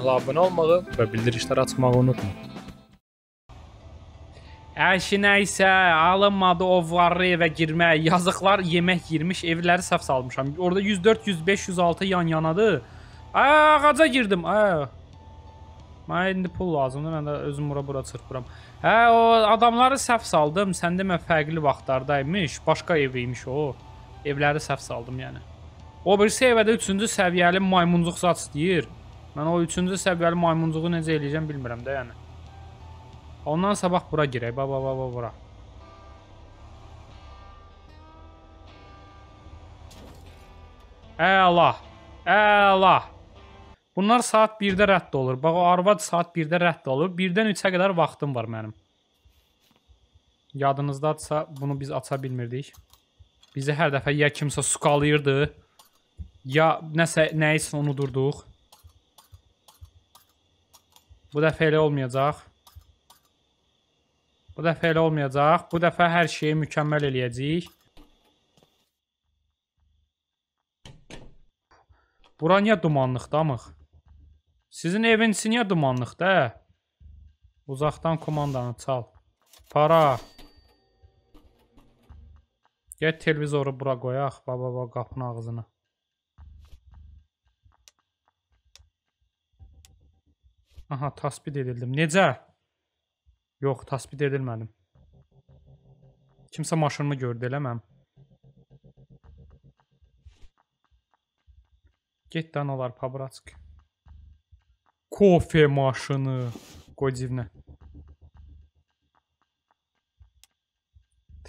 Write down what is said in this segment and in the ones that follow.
kanala abunə olmağı və bildirişləri açmağı unutma. Əşinə isə alınmadı ovları evə girmək. Yazıqlar yemək yirmiş, evləri səhv salmışam. Orada 104, 105, 106 yan-yanadır. Ağaca girdim. Ay. Mənə indi pul lazımdır. Mən də özüm bura bura çırpıram. Hə, o adamları səhv saldım. Sən demə fərqli vaxtlardaymış. Başqa ev imiş o. Evləri səhv saldım yəni. O birisi evdə 3-cü səviyyəli maymuncuq zat istəyir. Mən o üçüncü səviyyəli maymuncuğu necə eləyəcəm bilmirəm də yəni. Ondan sabah bura girək. Ba, ba, ba, ba, bura. Əla. Əla. Bunlar saat 1-də rədd olur. Bax, o arvad saat 1-də rədd olur. 1-dən 3-ə qədər vaxtım var mənim. Yadınızdadsa bunu biz aça bilmirdik. Bizi hər dəfə ya kimsə suqalayırdı, ya nəsə, nəyisə unudurduq. Bu dəfə elə olmayacaq. Bu dəfə elə olmayacaq. Bu dəfə hər şeyi mükəmməl eləyəcəyik. Bura niyə dumanlıqdamıq? Sizin evinçi niyə dumanlıqda? Hə? Uzaqdan komandanı çal. Para. Get televizoru bura qoyaq. Baba, baba, qapının ağzına. Aha, tasbit edildim. Necə? Yox, tasbit edilmədim. Kimsə maşınımı gördü, eləməm. Get danalar, pobratsk. Kofe maşını. Qoy cibinə.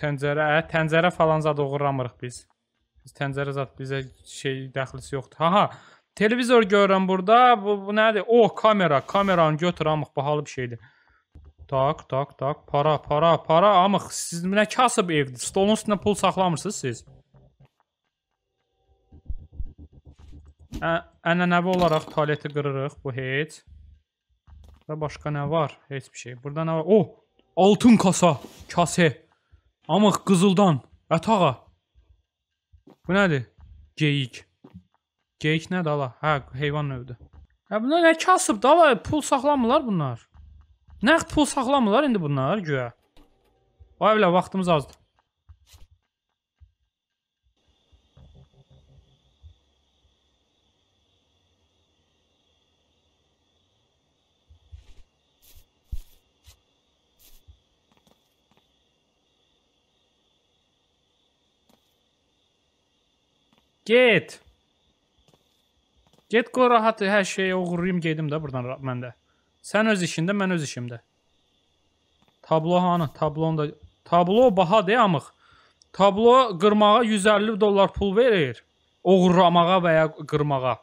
Təncərə, ə, təncərə falan zad uğurlamırıq biz. Biz təncərə zad bizə şey dəxlisi yoxdur. Ha, ha. Televizor görürəm burada. Bu, bu nədir? O, oh, kamera. Kameranı götür, amıq, bahalı bir şeydir. Tak, tak, tak. Para, para, para. Amıq, siz nə kasıb evdir? Stolun üstündə pul saxlamırsınız siz. Ənənəvi olaraq tualeti qırırıq. Bu heç. Burada başqa nə var? Heç bir şey. Burada nə var? O! Oh, altın kasa. Kase. Amıq qızıldan. Ətağa. Bu nədir? Geyik. Geyik nə dala? Hə, heyvan növüdür. Hə, bunlar nə kasıb dala? Pul saxlamırlar bunlar. Nəqd pul saxlamırlar indi bunlar göyə. Vay bilə, vaxtımız azdır. Get. Get qoy rahat hər şeyi uğurlayım gedim də buradan mən də. Sən öz işində, mən öz işimdə. Tablo hanı? Tablon da tablo bahadır amıq. Tablo qırmağa 150 dollar pul verir. Oğurlamağa və ya qırmağa.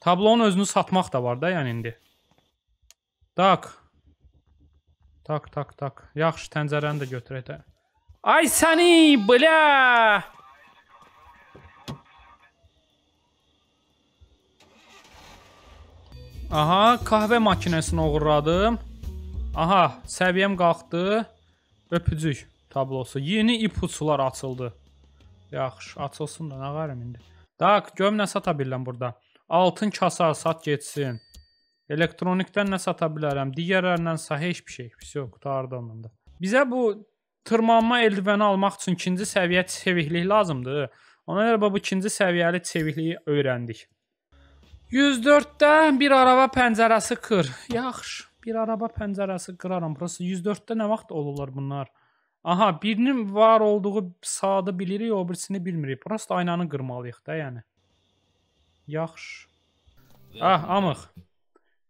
Tablonun özünü satmaq da var da, yəni indi. Tak. Tak, tak, tak. Yaxşı, təncərəni də götürək də. Ay səni, bla! Aha, kahve makinesini uğurladım. Aha, səviyyəm qalxdı. Öpücük tablosu. Yeni ipuçlar açıldı. Yaxşı, açılsın da nə qarım indi. Tak, görüm nə sata bilirəm burada. Altın kasa sat getsin. Elektronikdən nə sata bilərəm? Digərlərindən isə heç bir şey. Vəsə qutardı ondan da. Bizə bu tırmanma eldivəni almaq üçün ikinci səviyyə çeviklik lazımdır. Ona görə bu ikinci səviyyəli çevikliyi öyrəndik. 104-dən bir araba pəncərəsi qır. Yaxşı, bir araba pəncərəsi qıraram. Burası 104-də nə vaxt olurlar bunlar? Aha, birinin var olduğu saatı bilirik, o birisini bilmirik. Burası da aynanı qırmalıyıq da, yəni. Yaxşı. Ah, amıq.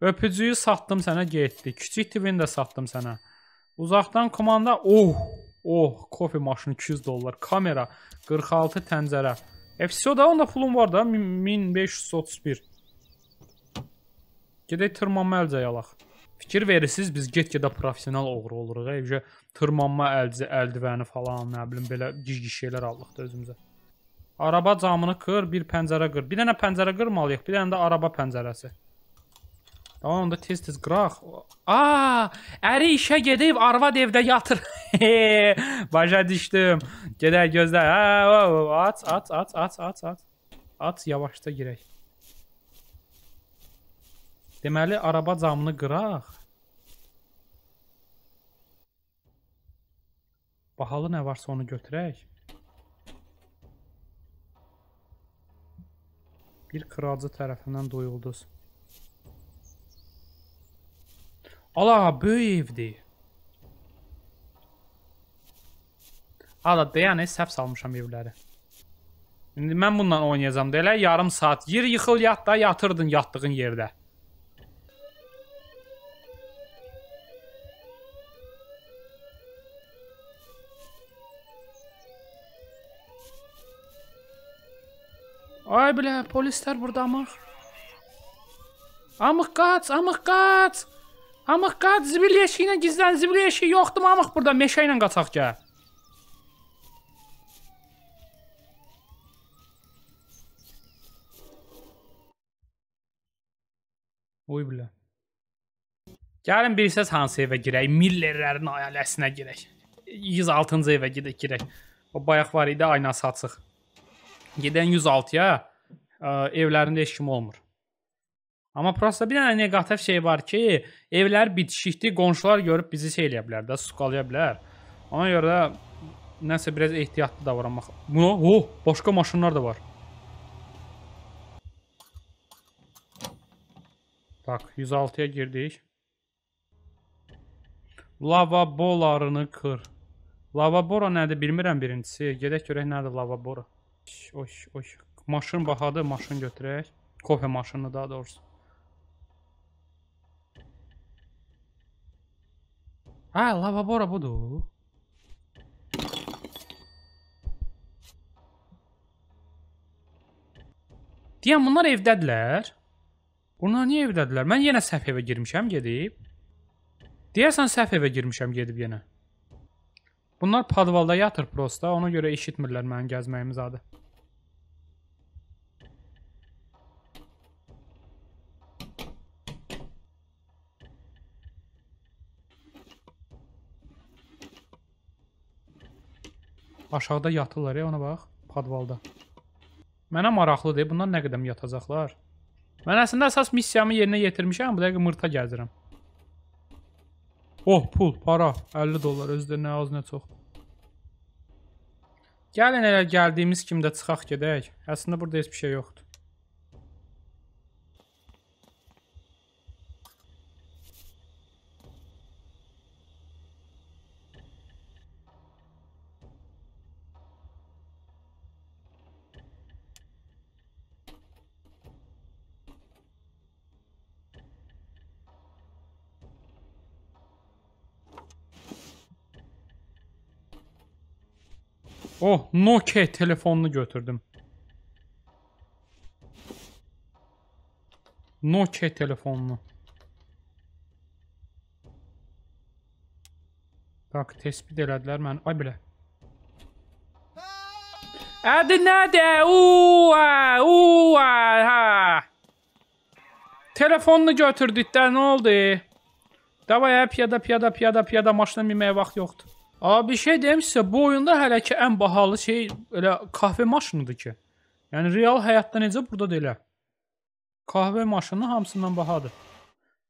Öpücüyü satdım sənə getdi. Kiçik tivini də satdım sənə. Uzaqdan komanda, oh, oh, kofe maşını 200 dollar, kamera, 46 təncərə. E, все da, onda pulum var da, 1531. Gedək tırmanma əlcəyi alaq. Fikir verirsiniz, biz get-gedə professional oğru oluruq. Evcə hə? tırmanma əlcə, əldivəni falan, nə bilim, belə giz-giz şeylər aldıq da özümüzə. Araba camını qır, bir pəncərə qır. Bir dənə pəncərə qırmalıyıq, bir dənə də araba pəncərəsi. Tamam, onda tez-tez qıraq. Aa, əri işə gedib, arvad evdə yatır. Başa düşdüm. Gedək gözlə. Ha, aç, aç, aç, aç, aç, aç. Aç, yavaşca girək. Deməli, araba camını qıraq. Bahalı nə varsa onu götürək. Bir qıracı tərəfindən duyulduz. Ala, böyük evdir. Ala, deyən, səhv salmışam evləri. İndi mən bununla oynayacam deyilə, yarım saat. Yer yıxıl yat da, yatırdın yatdığın yerdə. Ay bilə, polislər burada amıq. Amıq qaç, amıq qaç. Amıq qaç, zibil yeşiyi ilə gizlən, zibil yeşiyi yoxdur, amıq burada meşə ilə qaçaq gəl. Oy bilə. Gəlin bir səs hansı evə girək? Millerlərin ailəsinə girək. 106-cı evə gedək girək. O bayaq var idi, ayna satsıq. Gedən 106-ya ə, e, evlərində heç kim olmur. Amma prosta bir dənə neqativ şey var ki, evlər bitişikdir, qonşular görüb bizi şey eləyə bilər də, suqalaya bilər. Ona görə də nəsə biraz ehtiyatlı davranmaq. Buna, oh, başqa maşınlar da var. Bax, 106-ya girdik. Lavabolarını kır. Lavabora nədir bilmirəm birincisi. Gedək görək nədir lavabora. Oş, oş, oş. Maşın bahadır, maşın götürək. Kofe maşını daha doğrusu. Hə, lavabora budur. Deyəm, bunlar evdədirlər. Bunlar niyə evdədirlər? Mən yenə səhv evə girmişəm, gedib. Deyəsən, səhv evə girmişəm, gedib yenə. Bunlar padvalda yatır prosta, ona görə eşitmirlər mənim gəzməyimiz adı. Aşağıda yatırlar, ya, ona bax. Padvalda. Mənə maraqlıdır, bundan nə qədəm yatacaqlar? Mən əslində əsas missiyamı yerinə yetirmişəm, bu dəqiqə mırta gəzirəm. Oh, pul, para, 50 dollar, özdə nə az, nə çox. Gəlin elə gəldiyimiz kimi də çıxaq gedək. Əslində burada heç bir şey yoxdur. Oh Nokia telefonunu götürdüm. Nokia telefonunu. Bak tespit elədilər mən. Ay belə. Adı nədir? Uaa, uaa, ha. Telefonunu götürdük də, nə oldu? Davay, piyada, piyada, piyada, piyada maşına minməyə vaxt yoxdur. Abi bir şey deyim sizə, bu oyunda hələ ki ən bahalı şey elə kahve maşınıdır ki. Yəni real həyatda necə burada da elə. Kahve maşını hamısından bahadır.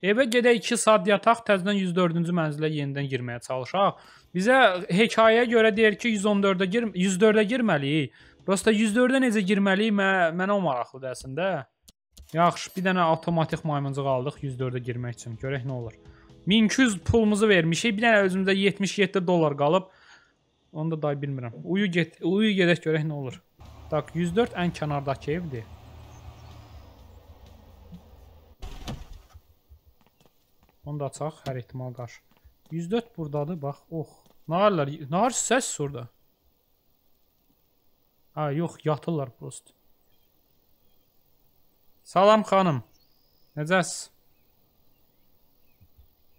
Evə gedək 2 saat yataq, təzədən 104-cü mənzilə yenidən girməyə çalışaq. Bizə hekayəyə görə deyir ki, 114-ə gir 104-ə girməliyik. Prosta 104-ə necə girməliyik mə mənə o maraqlıdır əslində. Yaxşı, bir dənə avtomatik maymuncaq aldıq 104-ə girmək üçün. Görək nə olur. 1200 pulumuzu vermişik. Bir dənə özümüzdə 77 dollar qalıb. Onu da day bilmirəm. Uyu get, uyu gedək görək nə olur. Tak 104 ən kənardakı evdir. Onu da açaq hər ehtimal qarşı. 104 burdadır bax. Oh. Narlar, nar səs orada. Ha yox yatırlar prost. Salam xanım. Necəsiz?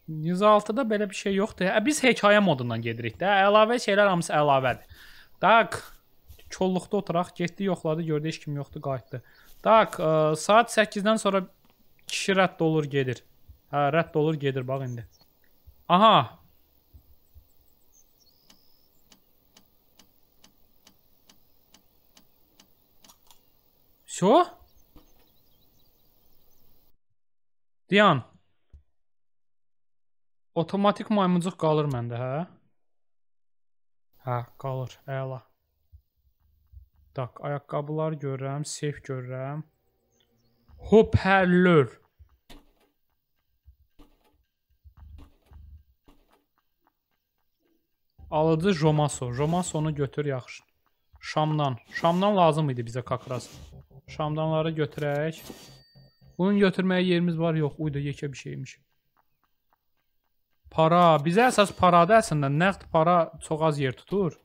106-da belə bir şey yoxdur. Ə, biz hekayə modundan gedirik də. Əlavə şeylər hamısı əlavədir. Tak, kolluqda oturaq, getdi, yoxladı, gördü heç kim yoxdur, qayıtdı. Tak, ə, e, saat 8-dən sonra kişi rədd olur, gedir. Hə, rədd olur, gedir bax indi. Aha. Всё? Diyan. Otomatik maymuncuq qalır məndə, hə? Hə, qalır. Əla. Tak, ayaqqabılar görürəm, seyf görürəm. Hoparlör. Hə, Alıcı Jomaso. Jomasonu götür yaxşı. Şamdan. Şamdan lazım idi bizə kakras. Şamdanları götürək. Bunun götürməyə yerimiz var, yox. Uyda yekə bir şeymiş. Para, bizə əsas parada əslində nəqd para çox az yer tutur.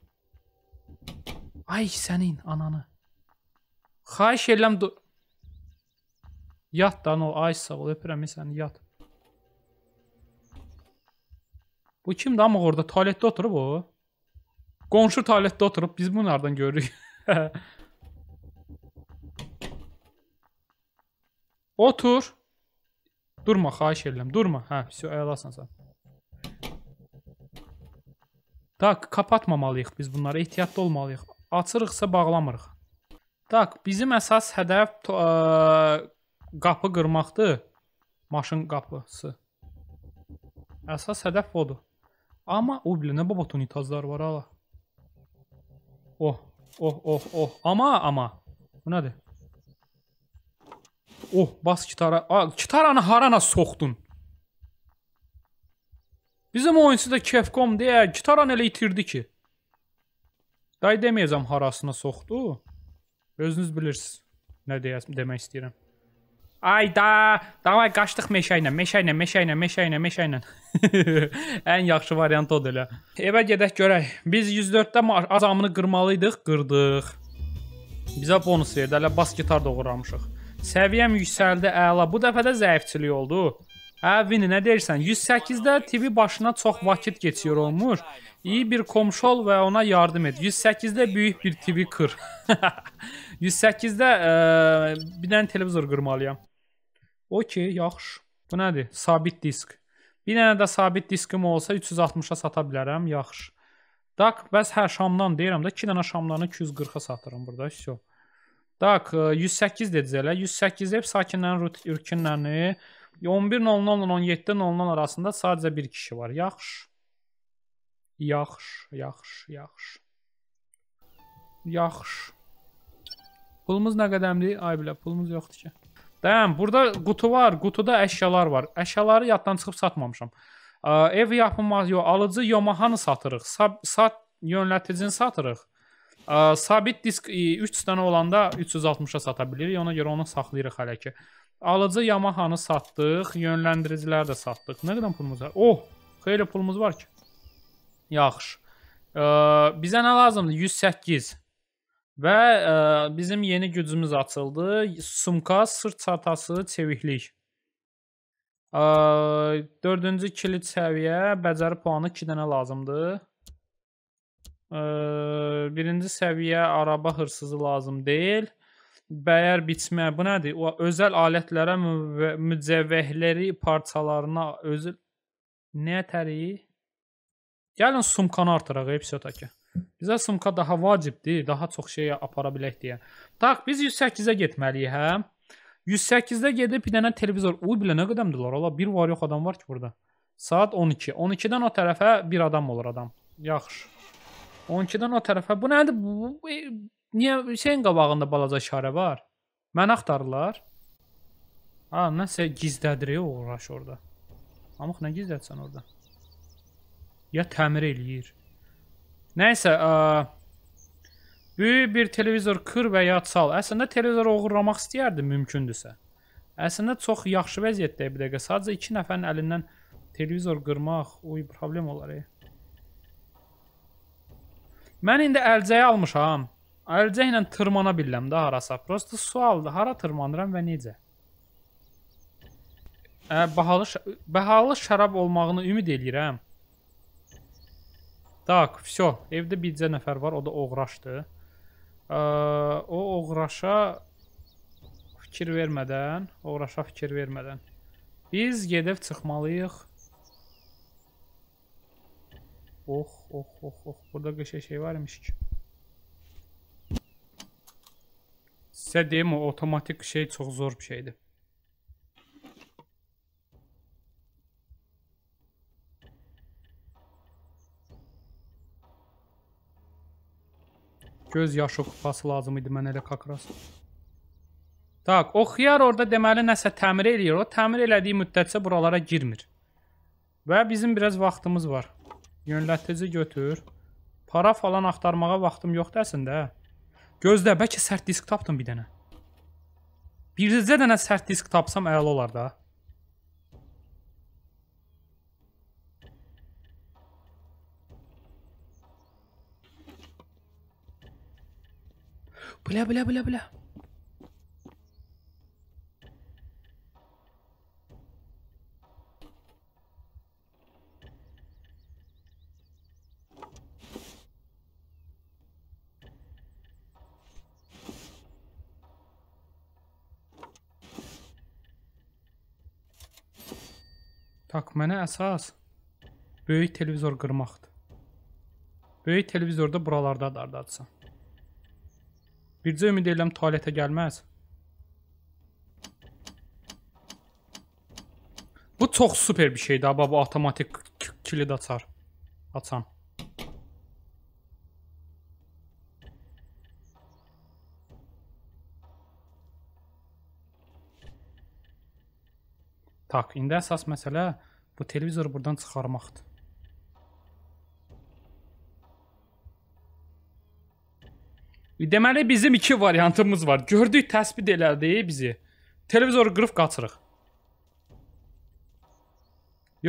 Ay sənin ananı. Xahiş edirəm Yat da o, ay sağ ol, öpürəm səni, yat. Bu kimdir amma orada tualetdə oturub o? Qonşu tualetdə oturub, biz bunu hardan görürük? Otur. Durma, xahiş edirəm, durma. Hə, vəsə, əlasən sən. Tak, kapatmamalıyıq biz bunları, ehtiyatlı olmalıyıq. Açırıqsa bağlamırıq. Tak, bizim əsas hədəf ə, qapı qırmaqdır. Maşın qapısı. Əsas hədəf odur. Amma o bilə nə baba tunitazlar var hala. Oh, oh, oh, oh. Amma, amma. Bu nədir? Oh, bas gitara. A, gitaranı harana soxdun? Bizim oyunçu da Kefkom deyə gitaran elə itirdi ki. Day deməyəcəm harasına soxdu. Özünüz bilirsiniz nə deyəsim demək istəyirəm. Ay da, davay qaçdıq meşə ilə, meşə ilə, meşə ilə, meşə ilə, meşə ilə. Ən yaxşı variant odur elə. Evə gedək görək. Biz 104-də azamını qırmalıydıq, qırdıq. Bizə bonus verdi. Elə bas gitar doğramışıq. Səviyyəm yüksəldi, əla. Bu dəfə də zəifçilik oldu. Ə, Vini, nə deyirsən? 108-də TV başına çox vakit keçir olmur. İyi bir komşu ol və ona yardım et. 108-də böyük bir TV qır. 108-də ə, bir dənə televizor qırmalıyam. Okey, yaxşı. Bu nədir? Sabit disk. Bir dənə də sabit diskim olsa 360-a sata bilərəm, yaxşı. Dak, bəs hər şamdan deyirəm də 2 dənə şamlarını 240-a satıram burada. Vəsyo. Dak 108 dediniz elə. 108 hep sakinlərin rutinlərini 11.00 ilə 17.00 arasında sadəcə bir kişi var. Yaxşı. Yaxşı, yaxşı, yaxşı. Yaxşı. Pulumuz nə qədəmdir? Ay bilə, pulumuz yoxdur ki. Dəm, burada qutu var, qutuda əşyalar var. Əşyaları yaddan çıxıb satmamışam. Ə, ev yapılmaz, yox, alıcı Yamahanı satırıq. Sab sat yönləticini satırıq. Ə, sabit disk 3 e, dənə olanda 360-a sata bilirik. Ona görə onu saxlayırıq hələ ki. Alıcı Yamaha-nı satdıq, yönləndiricilər də satdıq. Nə qədər pulumuz var? Oh, xeyli pulumuz var ki. Yaxşı. E, bizə nə lazımdır? 108. Və e, bizim yeni gücümüz açıldı. Sumka, sırt çantası, çeviklik. E, dördüncü kilit səviyyə, bəcəri puanı 2 dənə lazımdır. E, birinci səviyyə araba hırsızı lazım deyil bəyər biçmə bu nədir? O özəl alətlərə mücəvvəhləri parçalarına özü nə təriyi? Gəlin sumkanı artıraq episodakı. Bizə sumka daha vacibdir, daha çox şey apara bilək deyə. Bax, biz 108-ə getməliyik, hə? 108-də gedib bir dənə televizor. Uy, bilə nə qədəmdirlər? Ola bir var yox adam var ki burada. Saat 12. 12-dən o tərəfə bir adam olur adam. Yaxşı. 12-dən o tərəfə. Bu nədir? Bu, bu, bu Niyə Hüseyn qabağında balaca işarə var? Məni axtarırlar. Ha, nəsə gizlədir o uğraş orada. Amıq nə gizlətsən orada? Ya təmir eləyir. Nəysə, ə, böyük bir televizor kır və ya çal. Əslində televizoru oğurlamaq istəyərdi mümkündürsə. Əslində çox yaxşı vəziyyətdə bir dəqiqə. Sadəcə 2 nəfərin əlindən televizor qırmaq, oy problem olar. E. Mən indi əlcəyi almışam. Ayrıca ilə tırmana bilirəm də harasa. Prosta sualdır, hara tırmanıram və necə? Ə, bahalı, bahalı şərab olmağını ümid eləyirəm. Tak, всё. Evdə bircə nəfər var, o da oğraşdır. Ə, o oğraşa fikir vermədən, oğraşa fikir vermədən. Biz gedib çıxmalıyıq. Oh, oh, oh, oh. Burada qəşəng şey varmış ki. Size diyeyim o otomatik şey çok zor bir şeydi. Göz yaşı kupası lazım idi mən elə kakras. Tak, o xiyar orada deməli nəsə təmir eləyir. O təmir elədiyi müddətcə buralara girmir. Və bizim biraz vaxtımız var. Yönlətici götür. Para falan axtarmağa vaxtım yoxdur əslində, hə? Gözlə, bəlkə sərt disk tapdım bir dənə. Bircə dənə sərt disk tapsam əla olar da. Bля, бля, бля, бля. Tak mənə əsas böyük televizor qırmaqdır. Böyük televizorda buralarda dardadsa. Bircə ümid eləm tualetə gəlməz. Bu çox super bir şeydir, baba avtomatik kilid açar. Açan. Tak, indi əsas məsələ bu televizoru buradan çıxarmaqdır. Deməli bizim iki variantımız var. Gördük, təsbit elədi bizi. Televizoru qırıb qaçırıq.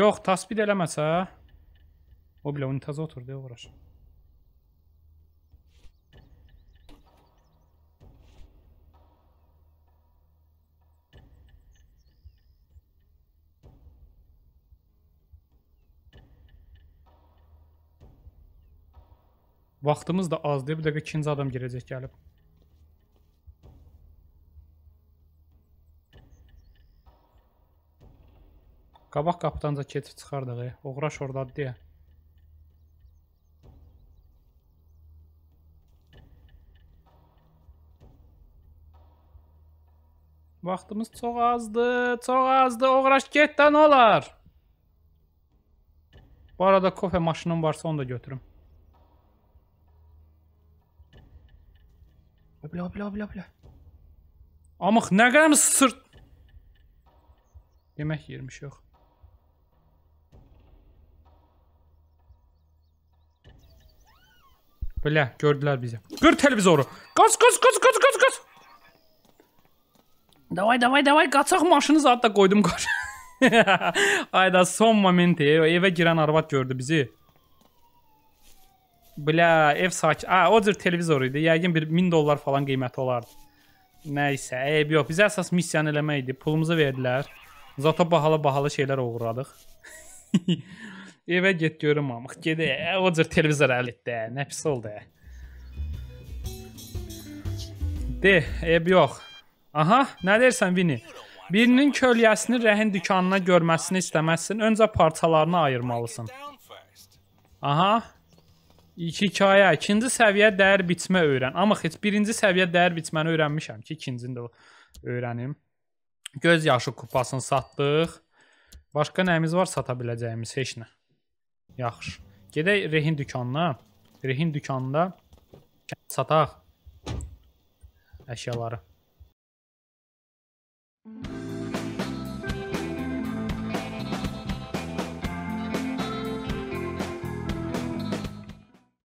Yox, təsbit eləməsə o bilə unitaza oturdu, uğraşır. Vaxtımız da azdır. Bir dəqiqə ikinci adam girəcək gəlib. Qabaq qapıdan da keçib çıxardıq. E. Oğraş oradadır deyə. Vaxtımız çox azdır, çox azdır. Oğraş get də nə olar? Bu arada kofe maşınım varsa onu da götürüm. Бля, бля, бля, bля. Amıq nə qədər sırt. Yemək yermiş yox. Belə gördülər bizi. Qır televizoru. Qaç, qaç, qaç, qaç, qaç, qaç. Davay, davay, davay, qaçaq maşını zat da qoydum qaç. Ayda son momenti evə girən arvad gördü bizi. Bля, ev sakin. A, o cür televizor idi. Yəqin bir 1000 dollar falan qiyməti olardı. Nəysə, eyb yox. Bizə əsas missiyanı eləmək idi. Pulumuzu verdilər. Zato bahalı-bahalı şeylər uğurladıq. Evə get görüm amıq. Gedə, e, o cür televizor əl etdi. E, nə pis oldu. E. De, eyb yox. Aha, nə deyirsən Vini? Birinin kölyəsini rəhin dükanına görməsini istəməzsən. Öncə parçalarını ayırmalısan. Aha. Hikayə, ikinci səviyyə dəyər biçmə öyrən. Amma heç birinci səviyyə dəyər biçməni öyrənmişəm ki, ikincini də öyrənim. Göz yaşı kupasını satdıq. Başqa nəyimiz var sata biləcəyimiz heç nə. Yaxşı. Gedək rehin dükanına. Rehin dükanında sataq əşyaları. Mm-hmm.